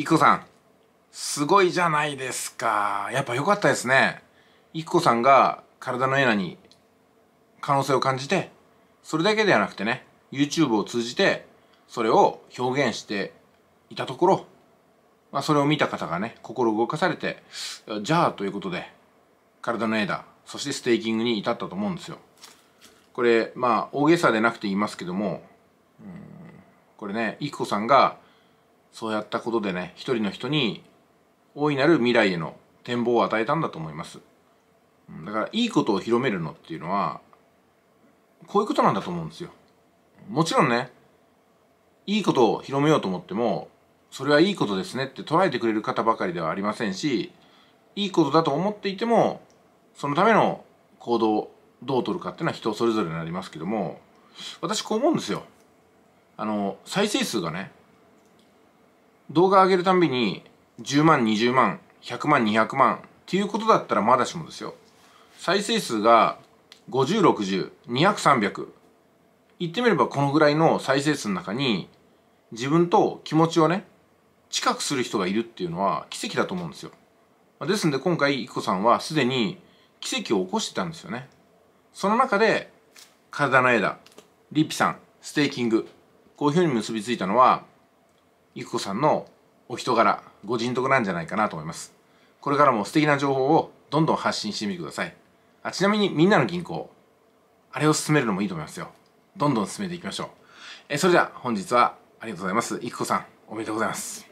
いこさん、すごいじゃないですか。やっぱ良かったですね。いこさんが体のエナに可能性を感じて、それだけではなくてね、YouTube を通じて、それを表現していたところ、まあ、それを見た方がね、心動かされて、じゃあということで、体のエだ。そしてステーキングに至ったと思うんですよ。これ、まあ、大げさでなくて言いますけども、これね、いきこさんが、そうやったことでね一人の人に大いなる未来への展望を与えたんだと思いますだからいいことを広めるのっていうのはこういうことなんだと思うんですよもちろんねいいことを広めようと思ってもそれはいいことですねって捉えてくれる方ばかりではありませんしいいことだと思っていてもそのための行動をどう取るかっていうのは人それぞれになりますけども私こう思うんですよあの再生数がね動画上げるたんびに10万20万100万200万っていうことだったらまだしもですよ再生数が5060200300言ってみればこのぐらいの再生数の中に自分と気持ちをね近くする人がいるっていうのは奇跡だと思うんですよですんで今回いこさんはすでに奇跡を起こしてたんですよねその中で体の枝リッピさんステーキングこういうふうに結びついたのはゆきこさんのお人柄ご人徳なんじゃないかなと思いますこれからも素敵な情報をどんどん発信してみてくださいあちなみにみんなの銀行あれを進めるのもいいと思いますよどんどん進めていきましょうえそれでは本日はありがとうございますゆきこさんおめでとうございます